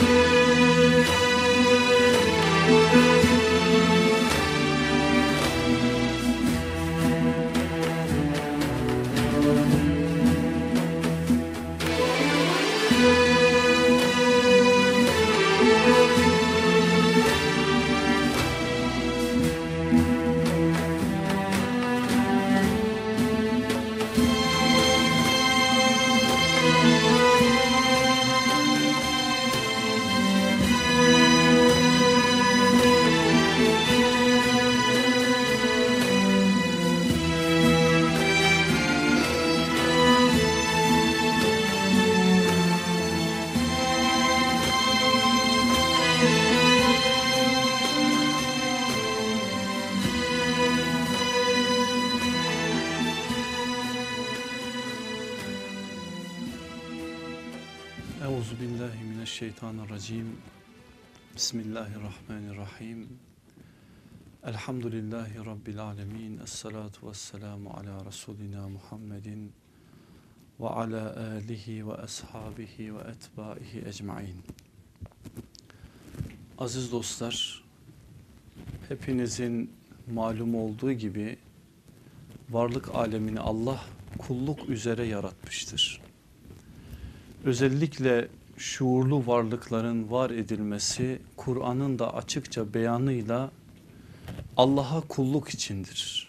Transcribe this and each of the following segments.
Thank you. Euzubillahimineşşeytanirracim. Bismillahirrahmanirrahim. Elhamdülillahi Rabbil alemin. Esselatu vesselamu ala Resulina Muhammedin ve ala alihi ve ashabihi ve etbaihi ecmain. Aziz dostlar, hepinizin malum olduğu gibi varlık alemini Allah kulluk üzere yaratmıştır. Özellikle şuurlu varlıkların var edilmesi Kur'an'ın da açıkça beyanıyla Allah'a kulluk içindir.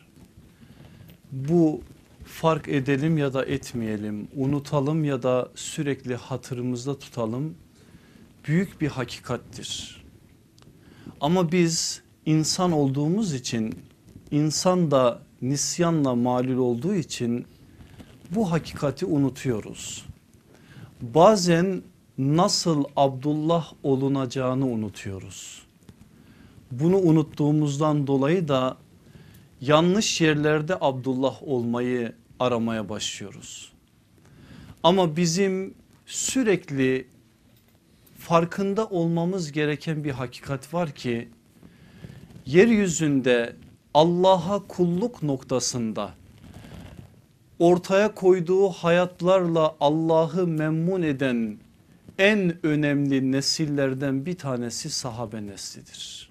Bu fark edelim ya da etmeyelim, unutalım ya da sürekli hatırımızda tutalım büyük bir hakikattir. Ama biz insan olduğumuz için insan da nisyanla malul olduğu için bu hakikati unutuyoruz. Bazen nasıl Abdullah olunacağını unutuyoruz. Bunu unuttuğumuzdan dolayı da yanlış yerlerde Abdullah olmayı aramaya başlıyoruz. Ama bizim sürekli farkında olmamız gereken bir hakikat var ki yeryüzünde Allah'a kulluk noktasında ortaya koyduğu hayatlarla Allah'ı memnun eden en önemli nesillerden bir tanesi sahabe neslidir.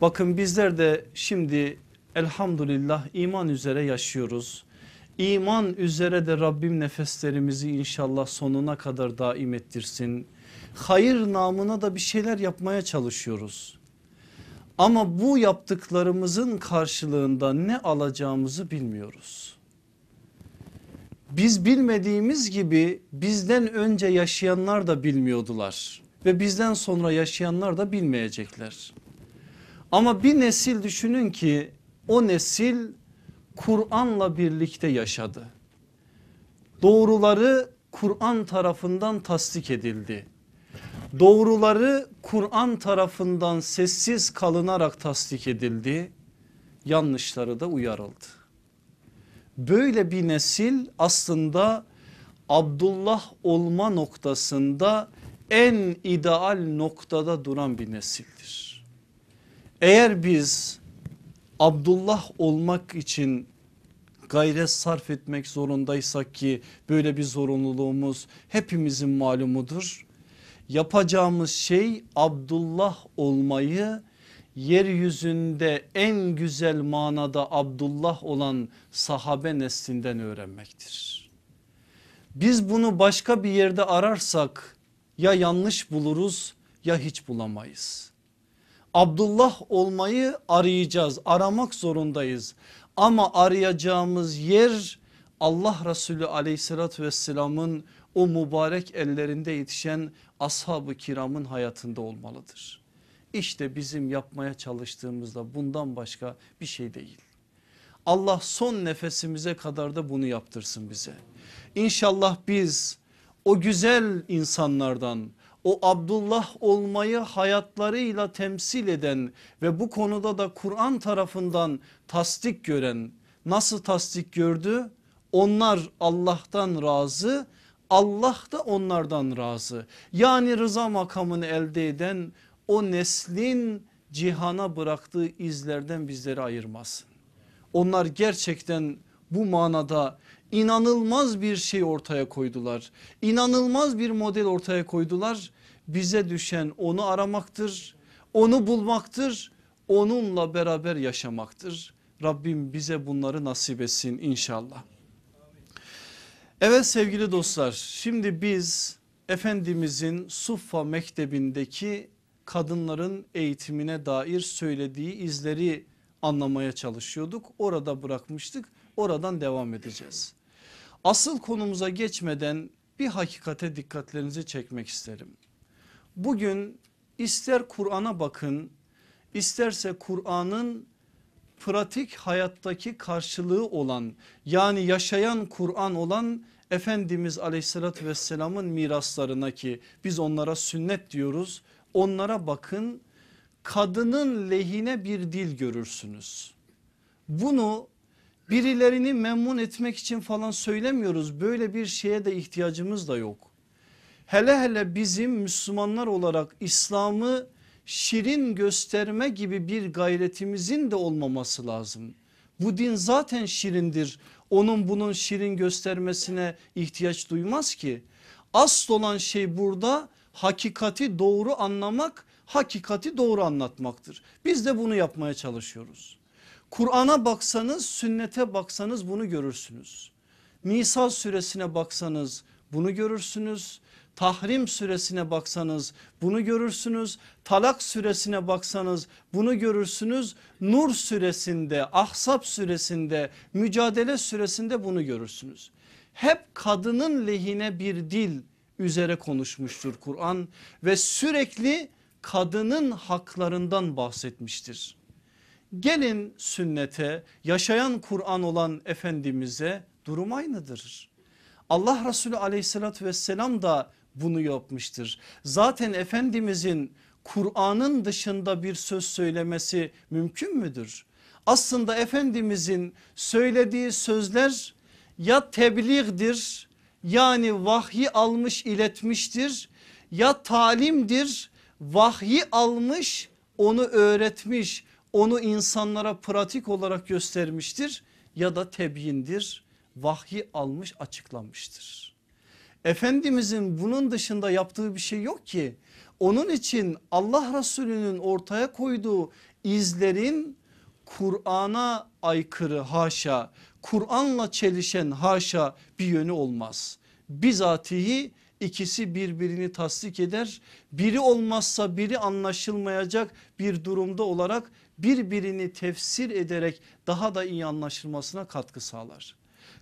Bakın bizler de şimdi elhamdülillah iman üzere yaşıyoruz. İman üzere de Rabbim nefeslerimizi inşallah sonuna kadar daim ettirsin. Hayır namına da bir şeyler yapmaya çalışıyoruz. Ama bu yaptıklarımızın karşılığında ne alacağımızı bilmiyoruz. Biz bilmediğimiz gibi bizden önce yaşayanlar da bilmiyordular ve bizden sonra yaşayanlar da bilmeyecekler. Ama bir nesil düşünün ki o nesil Kur'an'la birlikte yaşadı. Doğruları Kur'an tarafından tasdik edildi. Doğruları Kur'an tarafından sessiz kalınarak tasdik edildi. Yanlışları da uyarıldı. Böyle bir nesil aslında Abdullah olma noktasında en ideal noktada duran bir nesildir. Eğer biz Abdullah olmak için gayret sarf etmek zorundaysak ki böyle bir zorunluluğumuz hepimizin malumudur. Yapacağımız şey Abdullah olmayı yeryüzünde en güzel manada Abdullah olan sahabe neslinden öğrenmektir. Biz bunu başka bir yerde ararsak ya yanlış buluruz ya hiç bulamayız. Abdullah olmayı arayacağız aramak zorundayız ama arayacağımız yer Allah Resulü aleyhissalatü vesselamın o mübarek ellerinde yetişen ashab-ı kiramın hayatında olmalıdır. İşte bizim yapmaya çalıştığımızda bundan başka bir şey değil. Allah son nefesimize kadar da bunu yaptırsın bize. İnşallah biz o güzel insanlardan o Abdullah olmayı hayatlarıyla temsil eden ve bu konuda da Kur'an tarafından tasdik gören nasıl tasdik gördü? Onlar Allah'tan razı Allah da onlardan razı yani rıza makamını elde eden o neslin cihana bıraktığı izlerden bizleri ayırmasın. Onlar gerçekten bu manada inanılmaz bir şey ortaya koydular. İnanılmaz bir model ortaya koydular. Bize düşen onu aramaktır, onu bulmaktır, onunla beraber yaşamaktır. Rabbim bize bunları nasip etsin inşallah. Evet sevgili dostlar şimdi biz Efendimizin Suffa mektebindeki kadınların eğitimine dair söylediği izleri anlamaya çalışıyorduk. Orada bırakmıştık oradan devam edeceğiz. Asıl konumuza geçmeden bir hakikate dikkatlerinizi çekmek isterim. Bugün ister Kur'an'a bakın isterse Kur'an'ın pratik hayattaki karşılığı olan yani yaşayan Kur'an olan Efendimiz Aleyhisselatü vesselamın miraslarına ki biz onlara sünnet diyoruz onlara bakın kadının lehine bir dil görürsünüz. Bunu birilerini memnun etmek için falan söylemiyoruz. Böyle bir şeye de ihtiyacımız da yok. Hele hele bizim Müslümanlar olarak İslam'ı şirin gösterme gibi bir gayretimizin de olmaması lazım. Bu din zaten şirindir. Onun bunun şirin göstermesine ihtiyaç duymaz ki. Asıl olan şey burada hakikati doğru anlamak hakikati doğru anlatmaktır. Biz de bunu yapmaya çalışıyoruz. Kur'an'a baksanız sünnete baksanız bunu görürsünüz. Nisa suresine baksanız bunu görürsünüz. Tahrim suresine baksanız bunu görürsünüz. Talak suresine baksanız bunu görürsünüz. Nur suresinde, Ahsap suresinde, Mücadele suresinde bunu görürsünüz. Hep kadının lehine bir dil, üzere konuşmuştur Kur'an ve sürekli kadının haklarından bahsetmiştir. Gelin sünnete yaşayan Kur'an olan Efendimiz'e durum aynıdır. Allah Resulü aleyhissalatü vesselam da bunu yapmıştır. Zaten Efendimizin Kur'an'ın dışında bir söz söylemesi mümkün müdür? Aslında Efendimizin söylediği sözler ya tebliğdir yani vahyi almış iletmiştir ya talimdir vahyi almış onu öğretmiş onu insanlara pratik olarak göstermiştir ya da tebyindir vahyi almış açıklanmıştır. Efendimizin bunun dışında yaptığı bir şey yok ki onun için Allah Resulü'nün ortaya koyduğu izlerin Kur'an'a aykırı haşa Kur'an'la çelişen haşa bir yönü olmaz. Bizatihi ikisi birbirini tasdik eder. Biri olmazsa biri anlaşılmayacak bir durumda olarak birbirini tefsir ederek daha da iyi anlaşılmasına katkı sağlar.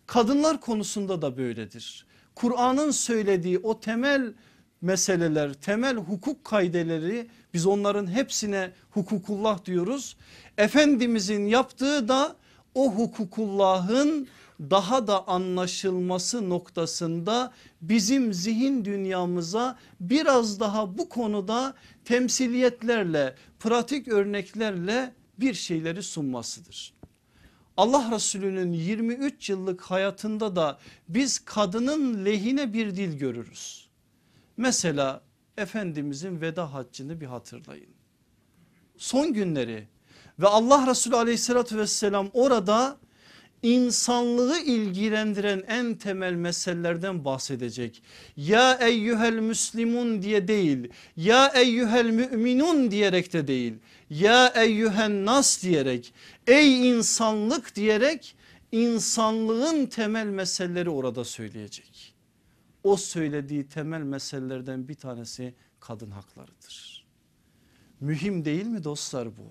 Kadınlar konusunda da böyledir. Kur'an'ın söylediği o temel meseleler, temel hukuk kaideleri biz onların hepsine hukukullah diyoruz. Efendimizin yaptığı da o hukukullahın daha da anlaşılması noktasında bizim zihin dünyamıza biraz daha bu konuda temsiliyetlerle pratik örneklerle bir şeyleri sunmasıdır. Allah Resulü'nün 23 yıllık hayatında da biz kadının lehine bir dil görürüz. Mesela Efendimizin veda haccını bir hatırlayın. Son günleri ve Allah Resulü aleyhissalatü vesselam orada insanlığı ilgilendiren en temel meselelerden bahsedecek. Ya eyyühel müslimun diye değil ya eyyühel müminun diyerek de değil ya eyyühen nas diyerek ey insanlık diyerek insanlığın temel meseleleri orada söyleyecek. O söylediği temel meselelerden bir tanesi kadın haklarıdır. Mühim değil mi dostlar bu?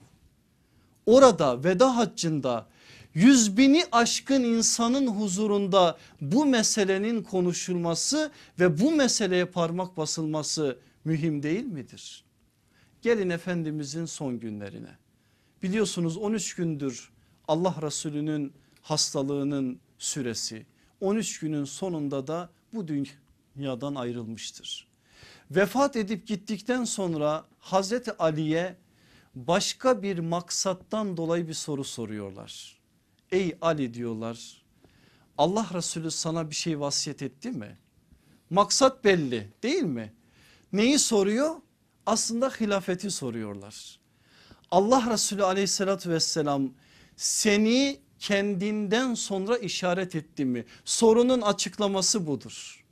orada veda haccında yüz bini aşkın insanın huzurunda bu meselenin konuşulması ve bu meseleye parmak basılması mühim değil midir? Gelin Efendimizin son günlerine biliyorsunuz 13 gündür Allah Resulü'nün hastalığının süresi 13 günün sonunda da bu dünyadan ayrılmıştır. Vefat edip gittikten sonra Hazreti Ali'ye başka bir maksattan dolayı bir soru soruyorlar. Ey Ali diyorlar Allah Resulü sana bir şey vasiyet etti mi? Maksat belli değil mi? Neyi soruyor? Aslında hilafeti soruyorlar. Allah Resulü aleyhissalatü vesselam seni kendinden sonra işaret etti mi? Sorunun açıklaması budur.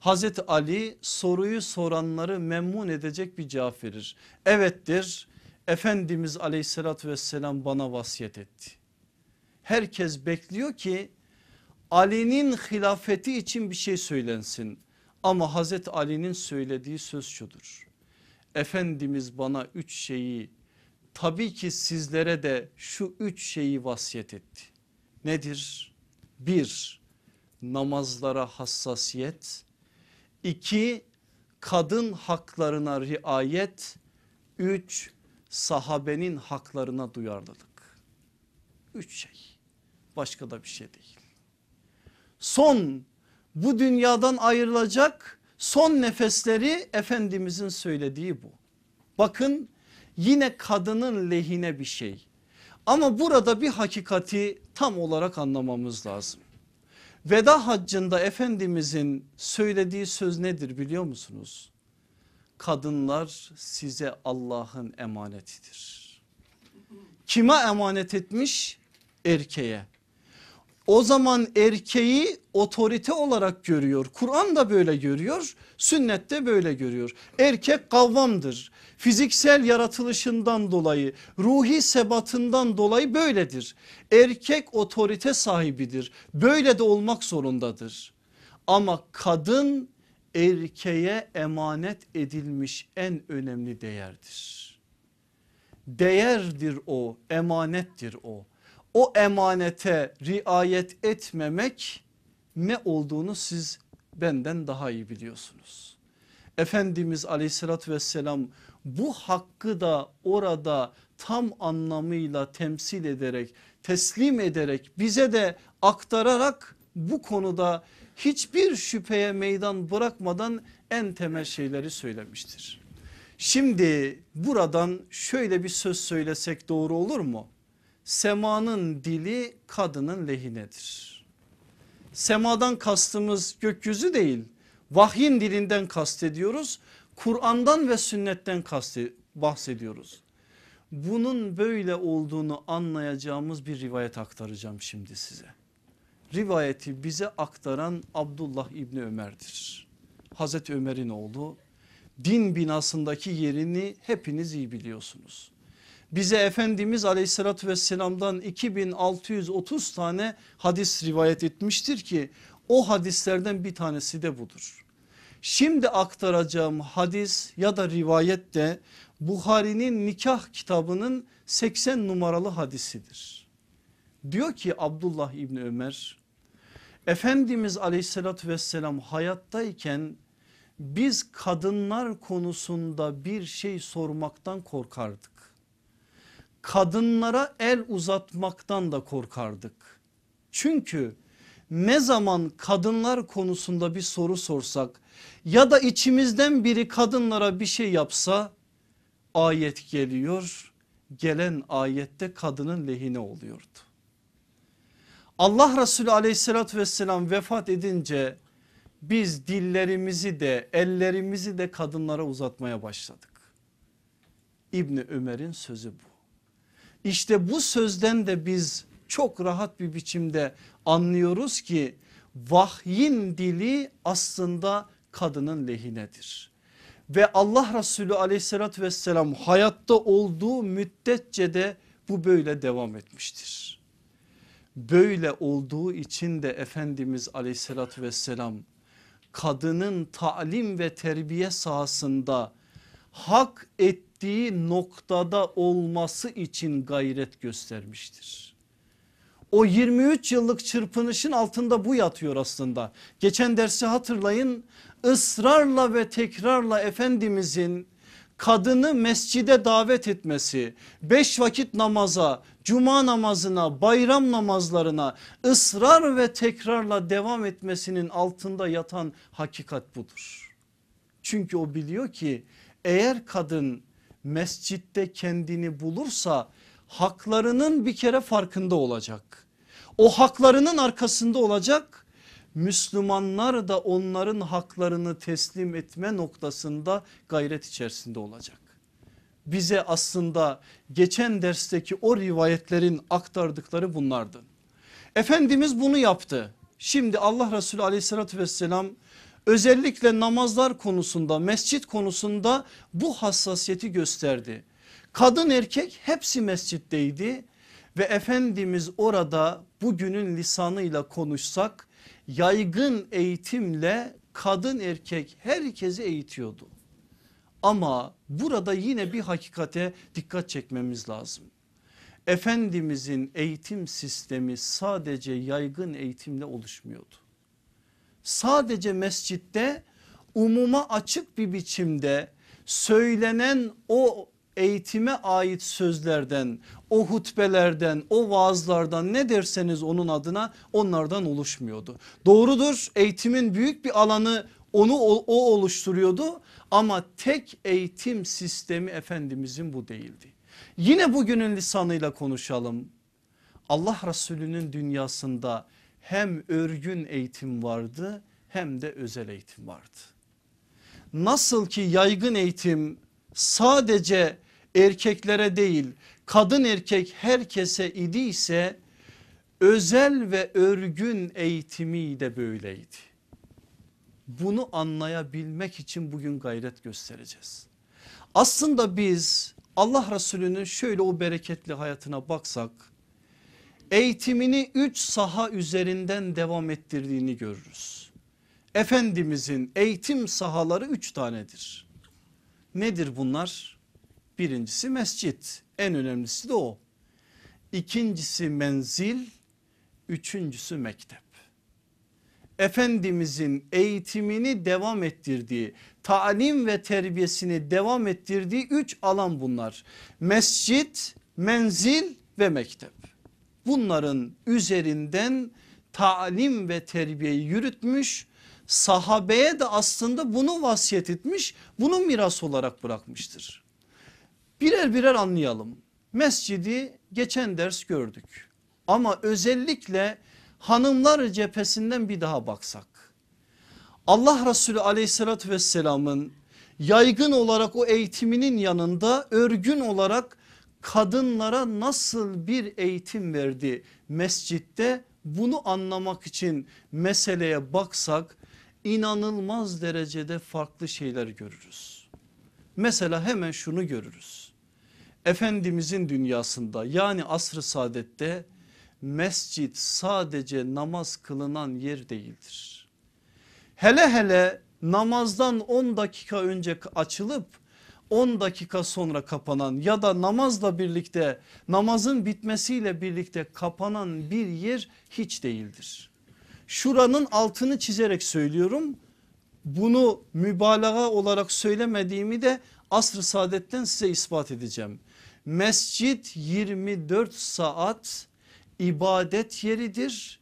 Hazreti Ali soruyu soranları memnun edecek bir cevap verir. Evettir Efendimiz aleyhissalatü vesselam bana vasiyet etti. Herkes bekliyor ki Ali'nin hilafeti için bir şey söylensin. Ama Hazreti Ali'nin söylediği söz şudur. Efendimiz bana üç şeyi tabii ki sizlere de şu üç şeyi vasiyet etti. Nedir? Bir namazlara hassasiyet. iki kadın haklarına riayet. Üç sahabenin haklarına duyarlılık. Üç şey başka da bir şey değil. Son bu dünyadan ayrılacak son nefesleri Efendimizin söylediği bu. Bakın yine kadının lehine bir şey. Ama burada bir hakikati tam olarak anlamamız lazım. Veda haccında Efendimizin söylediği söz nedir biliyor musunuz? kadınlar size Allah'ın emanetidir. Kime emanet etmiş? Erkeğe. O zaman erkeği otorite olarak görüyor. Kur'an da böyle görüyor. Sünnet de böyle görüyor. Erkek kavvamdır. Fiziksel yaratılışından dolayı, ruhi sebatından dolayı böyledir. Erkek otorite sahibidir. Böyle de olmak zorundadır. Ama kadın erkeğe emanet edilmiş en önemli değerdir. Değerdir o, emanettir o. O emanete riayet etmemek ne olduğunu siz benden daha iyi biliyorsunuz. Efendimiz aleyhissalatü vesselam bu hakkı da orada tam anlamıyla temsil ederek teslim ederek bize de aktararak bu konuda hiçbir şüpheye meydan bırakmadan en temel şeyleri söylemiştir. Şimdi buradan şöyle bir söz söylesek doğru olur mu? Semanın dili kadının lehinedir. Semadan kastımız gökyüzü değil vahyin dilinden kastediyoruz. Kur'an'dan ve sünnetten bahsediyoruz. Bunun böyle olduğunu anlayacağımız bir rivayet aktaracağım şimdi size rivayeti bize aktaran Abdullah İbni Ömer'dir. Hazreti Ömer'in oğlu din binasındaki yerini hepiniz iyi biliyorsunuz. Bize Efendimiz aleyhissalatü vesselamdan 2630 tane hadis rivayet etmiştir ki o hadislerden bir tanesi de budur. Şimdi aktaracağım hadis ya da rivayet de Buhari'nin nikah kitabının 80 numaralı hadisidir. Diyor ki Abdullah İbni Ömer Efendimiz aleyhissalatü vesselam hayattayken biz kadınlar konusunda bir şey sormaktan korkardık. Kadınlara el uzatmaktan da korkardık. Çünkü ne zaman kadınlar konusunda bir soru sorsak ya da içimizden biri kadınlara bir şey yapsa ayet geliyor. Gelen ayette kadının lehine oluyordu. Allah Resulü aleyhissalatü vesselam vefat edince biz dillerimizi de ellerimizi de kadınlara uzatmaya başladık. İbni Ömer'in sözü bu. İşte bu sözden de biz çok rahat bir biçimde anlıyoruz ki vahyin dili aslında kadının lehinedir. Ve Allah Resulü aleyhissalatü vesselam hayatta olduğu müddetçe de bu böyle devam etmiştir. Böyle olduğu için de Efendimiz aleyhissalatü vesselam kadının talim ve terbiye sahasında hak ettiği noktada olması için gayret göstermiştir. O 23 yıllık çırpınışın altında bu yatıyor aslında. Geçen dersi hatırlayın ısrarla ve tekrarla Efendimizin kadını mescide davet etmesi, beş vakit namaza, cuma namazına, bayram namazlarına ısrar ve tekrarla devam etmesinin altında yatan hakikat budur. Çünkü o biliyor ki eğer kadın mescitte kendini bulursa haklarının bir kere farkında olacak. O haklarının arkasında olacak Müslümanlar da onların haklarını teslim etme noktasında gayret içerisinde olacak. Bize aslında geçen dersteki o rivayetlerin aktardıkları bunlardı. Efendimiz bunu yaptı. Şimdi Allah Resulü aleyhissalatü vesselam özellikle namazlar konusunda mescit konusunda bu hassasiyeti gösterdi. Kadın erkek hepsi mescitteydi ve Efendimiz orada bugünün lisanıyla konuşsak yaygın eğitimle kadın erkek herkesi eğitiyordu. Ama burada yine bir hakikate dikkat çekmemiz lazım. Efendimizin eğitim sistemi sadece yaygın eğitimle oluşmuyordu. Sadece mescitte umuma açık bir biçimde söylenen o eğitime ait sözlerden, o hutbelerden, o vaazlardan ne derseniz onun adına onlardan oluşmuyordu. Doğrudur eğitimin büyük bir alanı onu o, oluşturuyordu ama tek eğitim sistemi Efendimizin bu değildi. Yine bugünün lisanıyla konuşalım. Allah Resulü'nün dünyasında hem örgün eğitim vardı hem de özel eğitim vardı. Nasıl ki yaygın eğitim sadece erkeklere değil kadın erkek herkese idiyse özel ve örgün eğitimi de böyleydi. Bunu anlayabilmek için bugün gayret göstereceğiz. Aslında biz Allah Resulü'nün şöyle o bereketli hayatına baksak eğitimini üç saha üzerinden devam ettirdiğini görürüz. Efendimizin eğitim sahaları üç tanedir. Nedir bunlar? Birincisi mescit en önemlisi de o. İkincisi menzil, üçüncüsü mektep. Efendimizin eğitimini devam ettirdiği, talim ve terbiyesini devam ettirdiği üç alan bunlar. Mescit, menzil ve mektep. Bunların üzerinden talim ve terbiyeyi yürütmüş. Sahabeye de aslında bunu vasiyet etmiş, bunu miras olarak bırakmıştır. Birer birer anlayalım. Mescidi geçen ders gördük ama özellikle hanımlar cephesinden bir daha baksak. Allah Resulü aleyhissalatü vesselamın yaygın olarak o eğitiminin yanında örgün olarak kadınlara nasıl bir eğitim verdi mescitte bunu anlamak için meseleye baksak inanılmaz derecede farklı şeyler görürüz. Mesela hemen şunu görürüz Efendimizin dünyasında yani asr-ı saadette mescit sadece namaz kılınan yer değildir. Hele hele namazdan 10 dakika önce açılıp 10 dakika sonra kapanan ya da namazla birlikte namazın bitmesiyle birlikte kapanan bir yer hiç değildir. Şuranın altını çizerek söylüyorum. Bunu mübalağa olarak söylemediğimi de asr-ı saadetten size ispat edeceğim. Mescit 24 saat ibadet yeridir,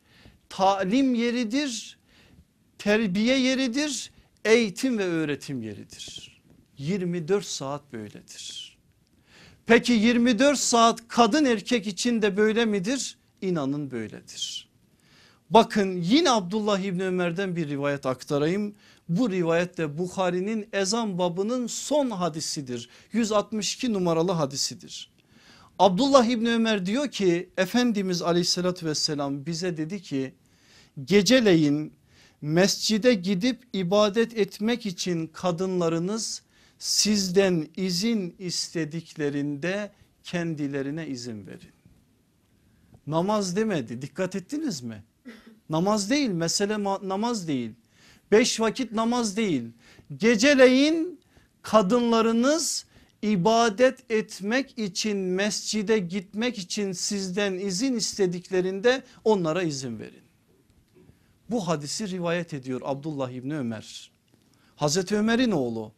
talim yeridir, terbiye yeridir, eğitim ve öğretim yeridir. 24 saat böyledir. Peki 24 saat kadın erkek için de böyle midir? İnanın böyledir. Bakın yine Abdullah İbni Ömer'den bir rivayet aktarayım. Bu rivayet de Bukhari'nin ezan babının son hadisidir. 162 numaralı hadisidir. Abdullah İbni Ömer diyor ki Efendimiz aleyhissalatü vesselam bize dedi ki geceleyin mescide gidip ibadet etmek için kadınlarınız sizden izin istediklerinde kendilerine izin verin. Namaz demedi dikkat ettiniz mi? Namaz değil mesele namaz değil. Beş vakit namaz değil. Geceleyin kadınlarınız ibadet etmek için mescide gitmek için sizden izin istediklerinde onlara izin verin. Bu hadisi rivayet ediyor Abdullah İbni Ömer. Hazreti Ömer'in oğlu.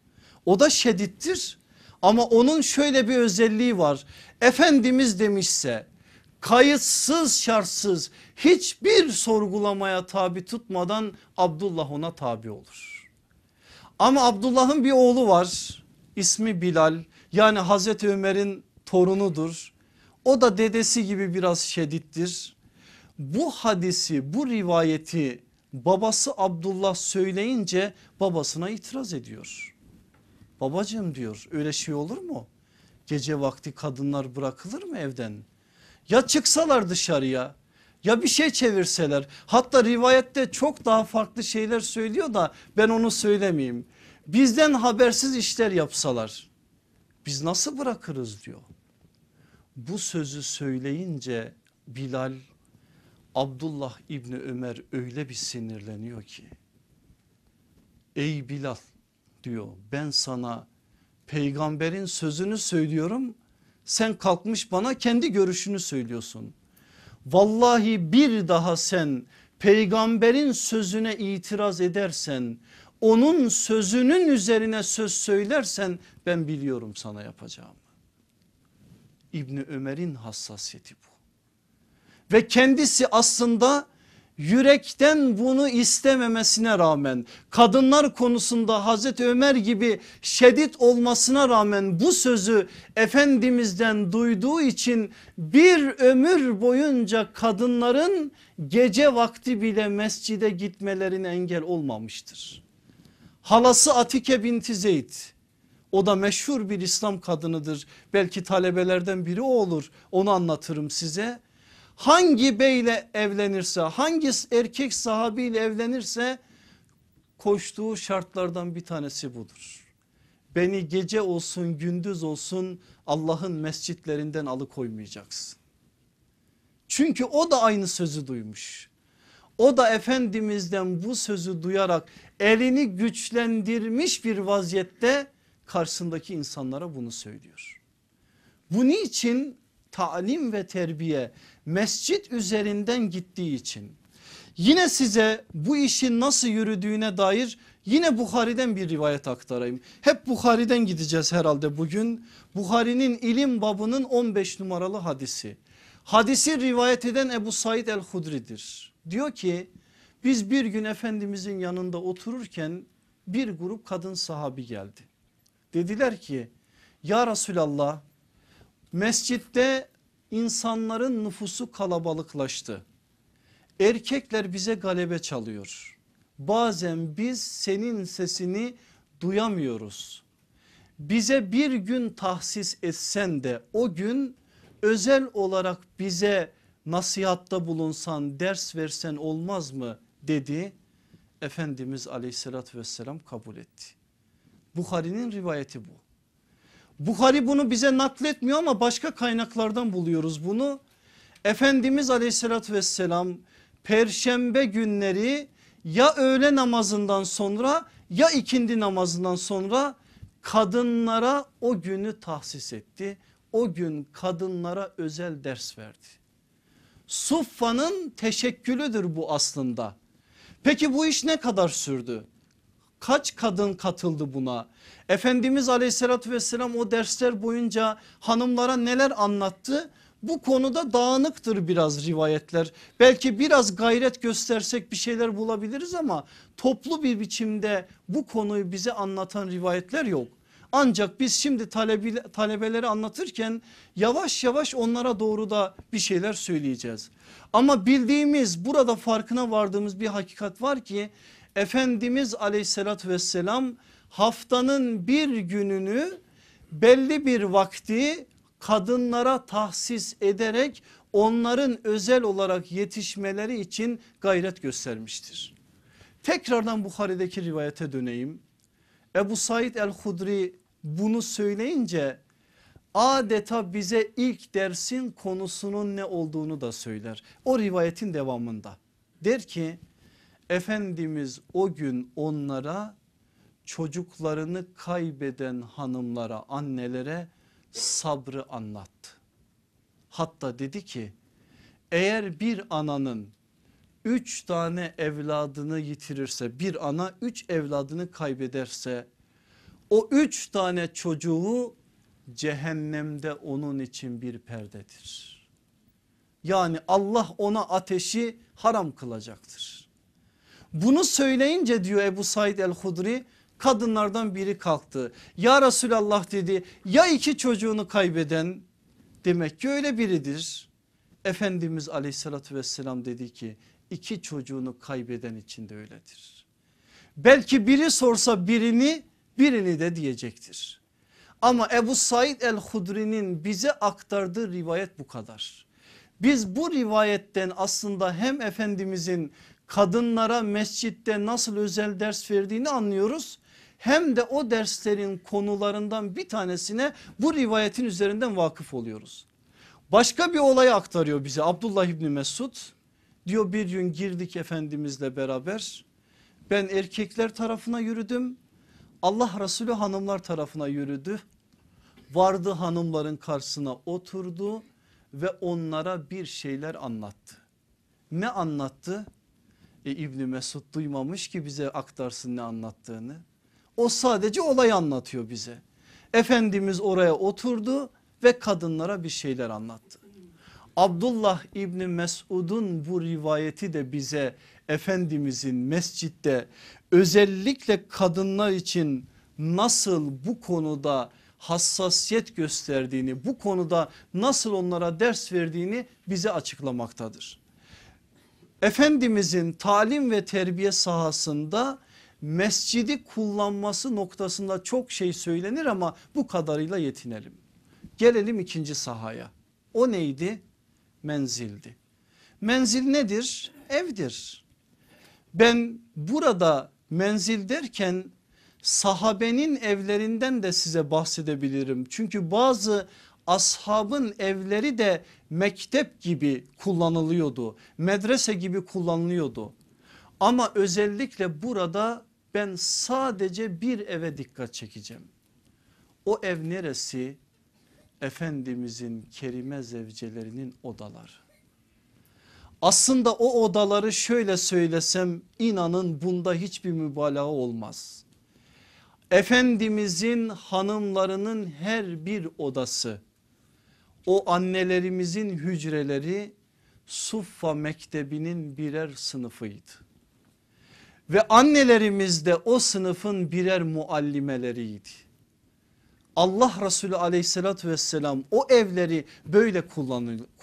O da şedittir ama onun şöyle bir özelliği var. Efendimiz demişse kayıtsız şartsız hiçbir sorgulamaya tabi tutmadan Abdullah ona tabi olur. Ama Abdullah'ın bir oğlu var ismi Bilal yani Hazreti Ömer'in torunudur. O da dedesi gibi biraz şedittir. Bu hadisi bu rivayeti babası Abdullah söyleyince babasına itiraz ediyor. Babacım diyor öyle şey olur mu? Gece vakti kadınlar bırakılır mı evden? Ya çıksalar dışarıya ya bir şey çevirseler hatta rivayette çok daha farklı şeyler söylüyor da ben onu söylemeyeyim. Bizden habersiz işler yapsalar biz nasıl bırakırız diyor. Bu sözü söyleyince Bilal Abdullah İbni Ömer öyle bir sinirleniyor ki. Ey Bilal diyor ben sana peygamberin sözünü söylüyorum sen kalkmış bana kendi görüşünü söylüyorsun. Vallahi bir daha sen peygamberin sözüne itiraz edersen onun sözünün üzerine söz söylersen ben biliyorum sana yapacağımı. İbni Ömer'in hassasiyeti bu. Ve kendisi aslında yürekten bunu istememesine rağmen kadınlar konusunda Hazreti Ömer gibi şiddet olmasına rağmen bu sözü Efendimiz'den duyduğu için bir ömür boyunca kadınların gece vakti bile mescide gitmelerine engel olmamıştır. Halası Atike binti Zeyd o da meşhur bir İslam kadınıdır belki talebelerden biri o olur onu anlatırım size hangi beyle evlenirse hangi erkek sahabiyle evlenirse koştuğu şartlardan bir tanesi budur. Beni gece olsun gündüz olsun Allah'ın mescitlerinden alıkoymayacaksın. Çünkü o da aynı sözü duymuş. O da Efendimiz'den bu sözü duyarak elini güçlendirmiş bir vaziyette karşısındaki insanlara bunu söylüyor. Bu niçin talim ve terbiye mescit üzerinden gittiği için yine size bu işin nasıl yürüdüğüne dair yine Bukhari'den bir rivayet aktarayım. Hep Bukhari'den gideceğiz herhalde bugün. Bukhari'nin ilim babının 15 numaralı hadisi. Hadisi rivayet eden Ebu Said el-Hudri'dir. Diyor ki biz bir gün Efendimizin yanında otururken bir grup kadın sahabi geldi. Dediler ki ya Resulallah mescitte insanların nüfusu kalabalıklaştı. Erkekler bize galebe çalıyor. Bazen biz senin sesini duyamıyoruz. Bize bir gün tahsis etsen de o gün özel olarak bize nasihatta bulunsan ders versen olmaz mı dedi. Efendimiz aleyhissalatü vesselam kabul etti. Bukhari'nin rivayeti bu. Bukhari bunu bize nakletmiyor ama başka kaynaklardan buluyoruz bunu. Efendimiz aleyhissalatü vesselam perşembe günleri ya öğle namazından sonra ya ikindi namazından sonra kadınlara o günü tahsis etti. O gün kadınlara özel ders verdi. Suffa'nın teşekkülüdür bu aslında. Peki bu iş ne kadar sürdü? Kaç kadın katıldı buna? Efendimiz aleyhissalatü vesselam o dersler boyunca hanımlara neler anlattı? Bu konuda dağınıktır biraz rivayetler. Belki biraz gayret göstersek bir şeyler bulabiliriz ama toplu bir biçimde bu konuyu bize anlatan rivayetler yok. Ancak biz şimdi talebeleri anlatırken yavaş yavaş onlara doğru da bir şeyler söyleyeceğiz. Ama bildiğimiz burada farkına vardığımız bir hakikat var ki Efendimiz aleyhissalatü vesselam haftanın bir gününü belli bir vakti kadınlara tahsis ederek onların özel olarak yetişmeleri için gayret göstermiştir. Tekrardan Bukhari'deki rivayete döneyim. Ebu Said el-Hudri bunu söyleyince adeta bize ilk dersin konusunun ne olduğunu da söyler. O rivayetin devamında der ki Efendimiz o gün onlara çocuklarını kaybeden hanımlara annelere sabrı anlattı. Hatta dedi ki eğer bir ananın üç tane evladını yitirirse bir ana üç evladını kaybederse o üç tane çocuğu cehennemde onun için bir perdedir. Yani Allah ona ateşi haram kılacaktır. Bunu söyleyince diyor Ebu Said el-Hudri kadınlardan biri kalktı. Ya Resulallah dedi ya iki çocuğunu kaybeden demek ki öyle biridir. Efendimiz aleyhissalatü vesselam dedi ki iki çocuğunu kaybeden için de öyledir. Belki biri sorsa birini birini de diyecektir. Ama Ebu Said el-Hudri'nin bize aktardığı rivayet bu kadar. Biz bu rivayetten aslında hem Efendimizin kadınlara mescitte nasıl özel ders verdiğini anlıyoruz. Hem de o derslerin konularından bir tanesine bu rivayetin üzerinden vakıf oluyoruz. Başka bir olayı aktarıyor bize Abdullah İbni Mesud. Diyor bir gün girdik Efendimizle beraber. Ben erkekler tarafına yürüdüm. Allah Resulü hanımlar tarafına yürüdü. Vardı hanımların karşısına oturdu ve onlara bir şeyler anlattı. Ne anlattı? E, İbni Mesud duymamış ki bize aktarsın ne anlattığını. O sadece olay anlatıyor bize. Efendimiz oraya oturdu ve kadınlara bir şeyler anlattı. Abdullah İbni Mesud'un bu rivayeti de bize Efendimizin mescitte özellikle kadınlar için nasıl bu konuda hassasiyet gösterdiğini bu konuda nasıl onlara ders verdiğini bize açıklamaktadır. Efendimizin talim ve terbiye sahasında mescidi kullanması noktasında çok şey söylenir ama bu kadarıyla yetinelim. Gelelim ikinci sahaya. O neydi? Menzildi. Menzil nedir? Evdir. Ben burada menzil derken sahabenin evlerinden de size bahsedebilirim. Çünkü bazı ashabın evleri de mektep gibi kullanılıyordu. Medrese gibi kullanılıyordu. Ama özellikle burada ben sadece bir eve dikkat çekeceğim. O ev neresi? Efendimizin kerime zevcelerinin odalar. Aslında o odaları şöyle söylesem inanın bunda hiçbir mübalağa olmaz. Efendimizin hanımlarının her bir odası o annelerimizin hücreleri Suffa mektebinin birer sınıfıydı. Ve annelerimiz de o sınıfın birer muallimeleriydi. Allah Resulü aleyhissalatü vesselam o evleri böyle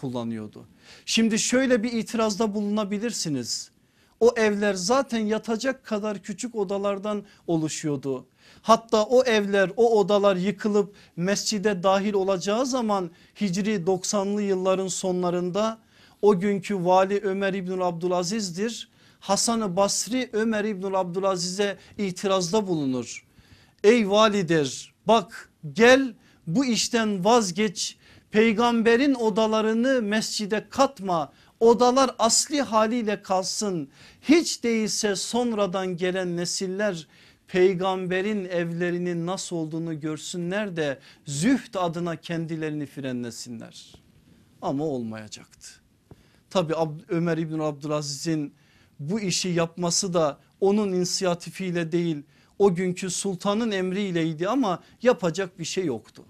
kullanıyordu. Şimdi şöyle bir itirazda bulunabilirsiniz. O evler zaten yatacak kadar küçük odalardan oluşuyordu. Hatta o evler o odalar yıkılıp mescide dahil olacağı zaman Hicri 90'lı yılların sonlarında o günkü vali Ömer İbnül Abdülaziz'dir. Hasan-ı Basri Ömer İbnül Abdülaziz'e itirazda bulunur. Ey vali der bak gel bu işten vazgeç peygamberin odalarını mescide katma odalar asli haliyle kalsın hiç değilse sonradan gelen nesiller peygamberin evlerinin nasıl olduğunu görsünler de züht adına kendilerini frenlesinler. Ama olmayacaktı. Tabi Ömer İbn Abdülaziz'in bu işi yapması da onun inisiyatifiyle değil o günkü sultanın emriyleydi ama yapacak bir şey yoktu.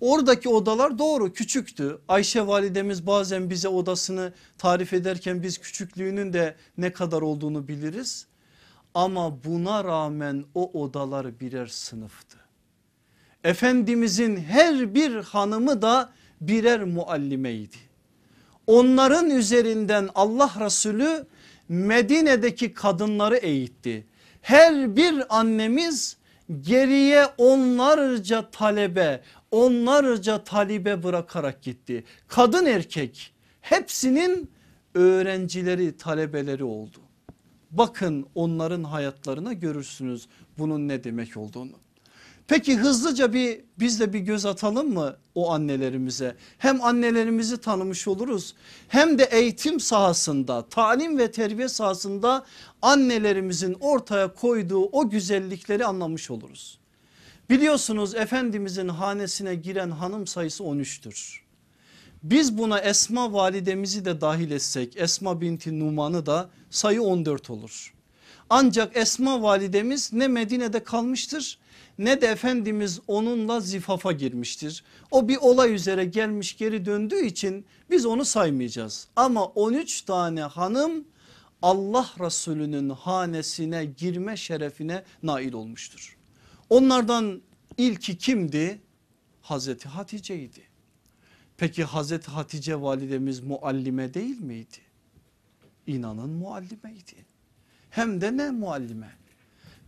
Oradaki odalar doğru küçüktü. Ayşe validemiz bazen bize odasını tarif ederken biz küçüklüğünün de ne kadar olduğunu biliriz. Ama buna rağmen o odalar birer sınıftı. Efendimizin her bir hanımı da birer muallimeydi. Onların üzerinden Allah Resulü Medine'deki kadınları eğitti. Her bir annemiz geriye onlarca talebe onlarca talibe bırakarak gitti. Kadın erkek hepsinin öğrencileri talebeleri oldu. Bakın onların hayatlarına görürsünüz bunun ne demek olduğunu. Peki hızlıca bir biz de bir göz atalım mı o annelerimize? Hem annelerimizi tanımış oluruz hem de eğitim sahasında talim ve terbiye sahasında annelerimizin ortaya koyduğu o güzellikleri anlamış oluruz. Biliyorsunuz Efendimizin hanesine giren hanım sayısı 13'tür. Biz buna Esma validemizi de dahil etsek Esma binti Numan'ı da sayı 14 olur. Ancak Esma validemiz ne Medine'de kalmıştır ne de Efendimiz onunla zifafa girmiştir. O bir olay üzere gelmiş geri döndüğü için biz onu saymayacağız. Ama 13 tane hanım Allah Resulü'nün hanesine girme şerefine nail olmuştur. Onlardan ilki kimdi? Hazreti Hatice'ydi. Peki Hazreti Hatice validemiz muallime değil miydi? İnanın muallimeydi. Hem de ne muallime?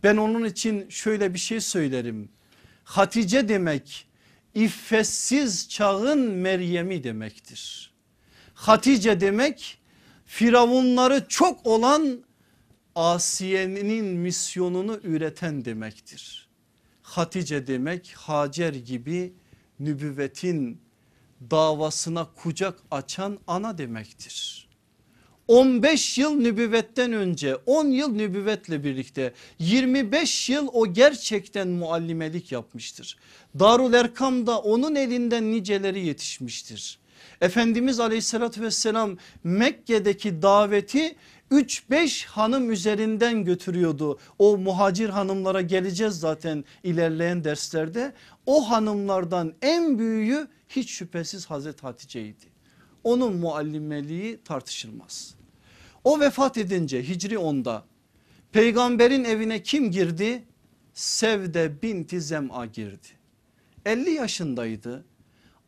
Ben onun için şöyle bir şey söylerim. Hatice demek iffetsiz çağın Meryem'i demektir. Hatice demek firavunları çok olan Asiye'nin misyonunu üreten demektir. Hatice demek Hacer gibi nübüvvetin davasına kucak açan ana demektir. 15 yıl nübüvvetten önce 10 yıl nübüvvetle birlikte 25 yıl o gerçekten muallimelik yapmıştır. Darul Erkam'da onun elinden niceleri yetişmiştir. Efendimiz aleyhissalatü vesselam Mekke'deki daveti 3-5 hanım üzerinden götürüyordu. O muhacir hanımlara geleceğiz zaten ilerleyen derslerde. O hanımlardan en büyüğü hiç şüphesiz Hazreti Hatice'ydi. Onun muallimeliği tartışılmaz. O vefat edince Hicri 10'da peygamberin evine kim girdi? Sevde binti Zem'a girdi. 50 yaşındaydı.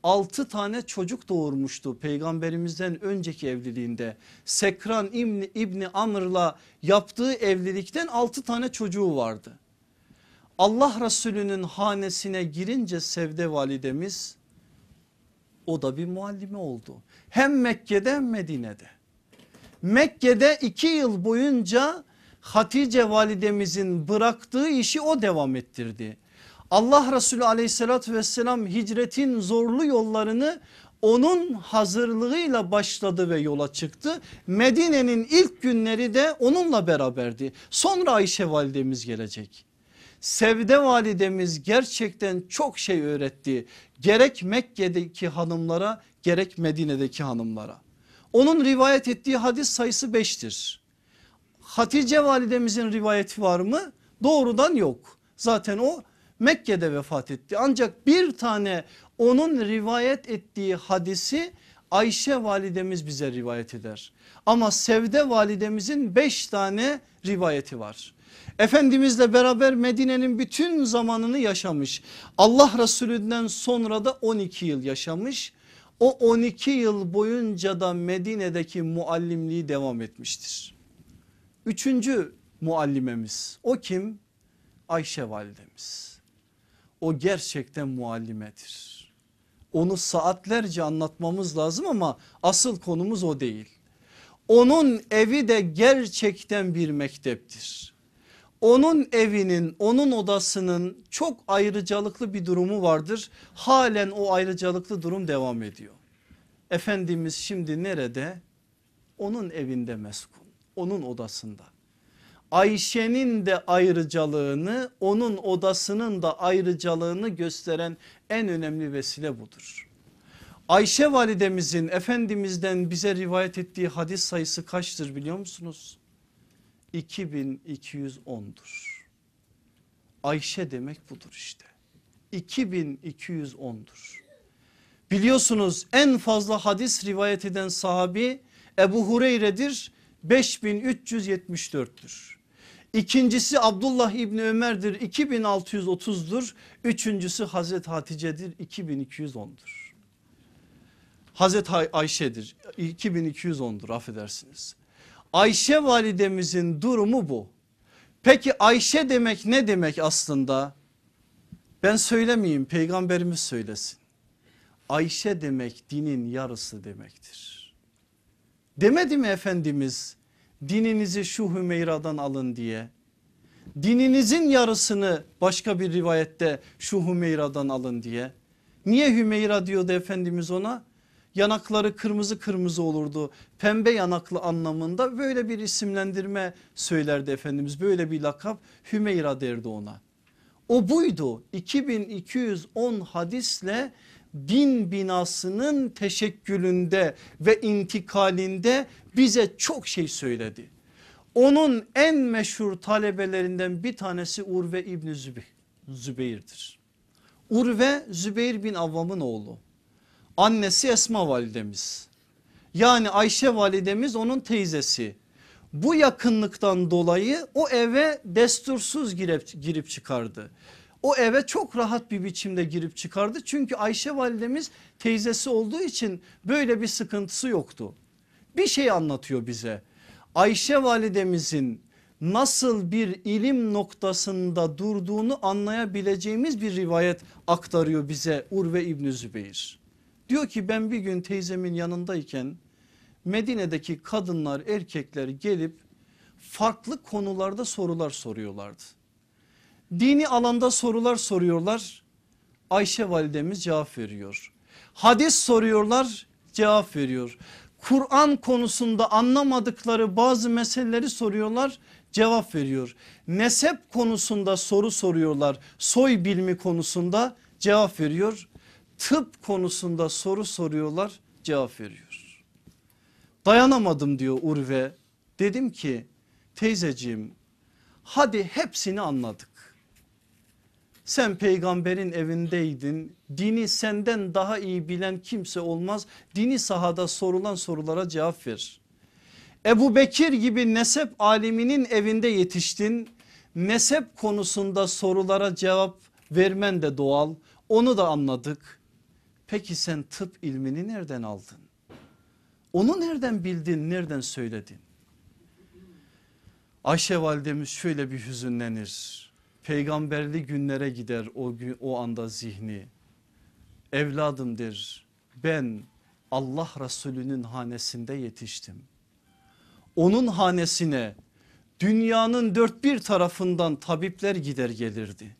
6 tane çocuk doğurmuştu peygamberimizden önceki evliliğinde. Sekran İbni, İbni Amr'la yaptığı evlilikten 6 tane çocuğu vardı. Allah Resulü'nün hanesine girince Sevde validemiz o da bir muallime oldu. Hem Mekke'de hem Medine'de. Mekke'de iki yıl boyunca Hatice validemizin bıraktığı işi o devam ettirdi. Allah Resulü aleyhissalatü vesselam hicretin zorlu yollarını onun hazırlığıyla başladı ve yola çıktı. Medine'nin ilk günleri de onunla beraberdi. Sonra Ayşe validemiz gelecek. Sevde validemiz gerçekten çok şey öğretti. Gerek Mekke'deki hanımlara gerek Medine'deki hanımlara. Onun rivayet ettiği hadis sayısı 5'tir. Hatice validemizin rivayeti var mı? Doğrudan yok. Zaten o Mekke'de vefat etti. Ancak bir tane onun rivayet ettiği hadisi Ayşe validemiz bize rivayet eder. Ama Sevde validemizin 5 tane rivayeti var. Efendimizle beraber Medine'nin bütün zamanını yaşamış. Allah Resulü'nden sonra da 12 yıl yaşamış. O 12 yıl boyunca da Medine'deki muallimliği devam etmiştir. Üçüncü muallimemiz o kim? Ayşe validemiz. O gerçekten muallimedir. Onu saatlerce anlatmamız lazım ama asıl konumuz o değil. Onun evi de gerçekten bir mekteptir onun evinin onun odasının çok ayrıcalıklı bir durumu vardır. Halen o ayrıcalıklı durum devam ediyor. Efendimiz şimdi nerede? Onun evinde meskun onun odasında. Ayşe'nin de ayrıcalığını onun odasının da ayrıcalığını gösteren en önemli vesile budur. Ayşe validemizin Efendimiz'den bize rivayet ettiği hadis sayısı kaçtır biliyor musunuz? 2210'dur. Ayşe demek budur işte. 2210'dur. Biliyorsunuz en fazla hadis rivayet eden sahabi Ebu Hureyre'dir 5374'tür. İkincisi Abdullah İbni Ömer'dir 2630'dur. Üçüncüsü Hazreti Hatice'dir 2210'dur. Hazreti Ayşe'dir 2210'dur affedersiniz. Ayşe validemizin durumu bu. Peki Ayşe demek ne demek aslında? Ben söylemeyeyim peygamberimiz söylesin. Ayşe demek dinin yarısı demektir. Demedi mi Efendimiz dininizi şu Hümeyra'dan alın diye? Dininizin yarısını başka bir rivayette şu Hümeyra'dan alın diye. Niye Hümeyra diyordu Efendimiz ona? yanakları kırmızı kırmızı olurdu. Pembe yanaklı anlamında böyle bir isimlendirme söylerdi Efendimiz. Böyle bir lakap Hümeyra derdi ona. O buydu 2210 hadisle din binasının teşekkülünde ve intikalinde bize çok şey söyledi. Onun en meşhur talebelerinden bir tanesi Urve İbni Zübeyir'dir. Urve Zübeyir bin Avvam'ın oğlu. Annesi Esma validemiz. Yani Ayşe validemiz onun teyzesi. Bu yakınlıktan dolayı o eve destursuz girip, girip çıkardı. O eve çok rahat bir biçimde girip çıkardı. Çünkü Ayşe validemiz teyzesi olduğu için böyle bir sıkıntısı yoktu. Bir şey anlatıyor bize. Ayşe validemizin nasıl bir ilim noktasında durduğunu anlayabileceğimiz bir rivayet aktarıyor bize Urve İbni Zübeyir. Diyor ki ben bir gün teyzemin yanındayken Medine'deki kadınlar erkekler gelip farklı konularda sorular soruyorlardı. Dini alanda sorular soruyorlar Ayşe validemiz cevap veriyor. Hadis soruyorlar cevap veriyor. Kur'an konusunda anlamadıkları bazı meseleleri soruyorlar cevap veriyor. Nesep konusunda soru soruyorlar soy bilimi konusunda cevap veriyor tıp konusunda soru soruyorlar cevap veriyor. Dayanamadım diyor Urve dedim ki teyzeciğim hadi hepsini anladık. Sen peygamberin evindeydin dini senden daha iyi bilen kimse olmaz dini sahada sorulan sorulara cevap ver. Ebu Bekir gibi nesep aliminin evinde yetiştin nesep konusunda sorulara cevap vermen de doğal onu da anladık Peki sen tıp ilmini nereden aldın? Onu nereden bildin, nereden söyledin? Ayşe validemiz şöyle bir hüzünlenir. Peygamberli günlere gider o, gün, o anda zihni. Evladım der ben Allah Resulü'nün hanesinde yetiştim. Onun hanesine dünyanın dört bir tarafından tabipler gider gelirdi.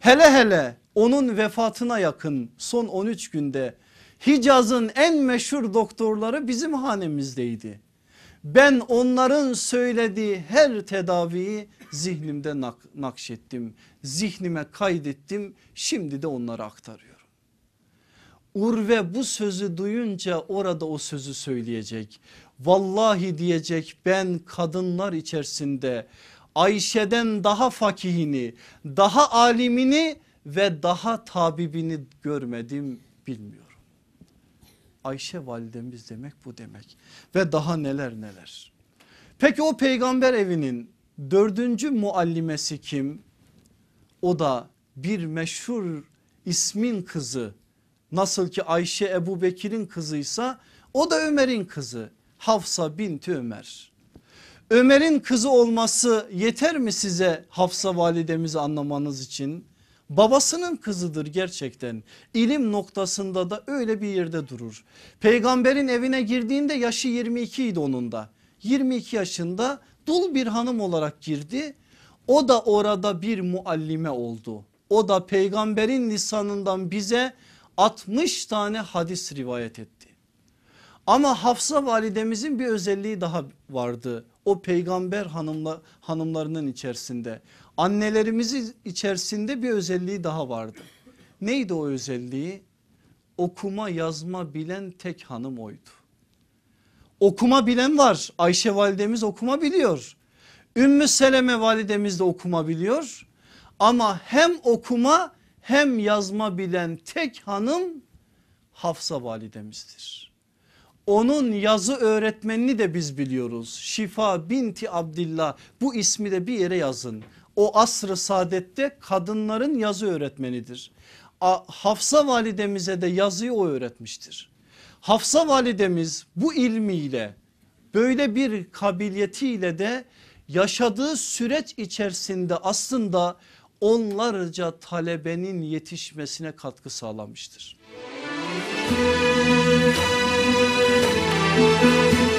Hele hele onun vefatına yakın son 13 günde Hicaz'ın en meşhur doktorları bizim hanemizdeydi. Ben onların söylediği her tedaviyi zihnimde nak nakşettim. Zihnime kaydettim. Şimdi de onlara aktarıyorum. Urve bu sözü duyunca orada o sözü söyleyecek. Vallahi diyecek ben kadınlar içerisinde Ayşe'den daha fakihini, daha alimini ve daha tabibini görmedim bilmiyorum. Ayşe validemiz demek bu demek ve daha neler neler. Peki o peygamber evinin dördüncü muallimesi kim? O da bir meşhur ismin kızı nasıl ki Ayşe Ebu Bekir'in kızıysa o da Ömer'in kızı Hafsa binti Ömer. Ömer'in kızı olması yeter mi size Hafsa validemizi anlamanız için? babasının kızıdır gerçekten. İlim noktasında da öyle bir yerde durur. Peygamberin evine girdiğinde yaşı 22 idi onun da. 22 yaşında dul bir hanım olarak girdi. O da orada bir muallime oldu. O da peygamberin lisanından bize 60 tane hadis rivayet etti. Ama Hafsa validemizin bir özelliği daha vardı. O peygamber hanımla, hanımlarının içerisinde Annelerimiz içerisinde bir özelliği daha vardı. Neydi o özelliği? Okuma yazma bilen tek hanım oydu. Okuma bilen var. Ayşe validemiz okuma biliyor. Ümmü Seleme validemiz de okuma biliyor. Ama hem okuma hem yazma bilen tek hanım Hafsa validemizdir. Onun yazı öğretmenini de biz biliyoruz. Şifa binti Abdillah bu ismi de bir yere yazın o asrı saadette kadınların yazı öğretmenidir. Hafsa validemize de yazıyı o öğretmiştir. Hafsa validemiz bu ilmiyle böyle bir kabiliyetiyle de yaşadığı süreç içerisinde aslında onlarca talebenin yetişmesine katkı sağlamıştır. Müzik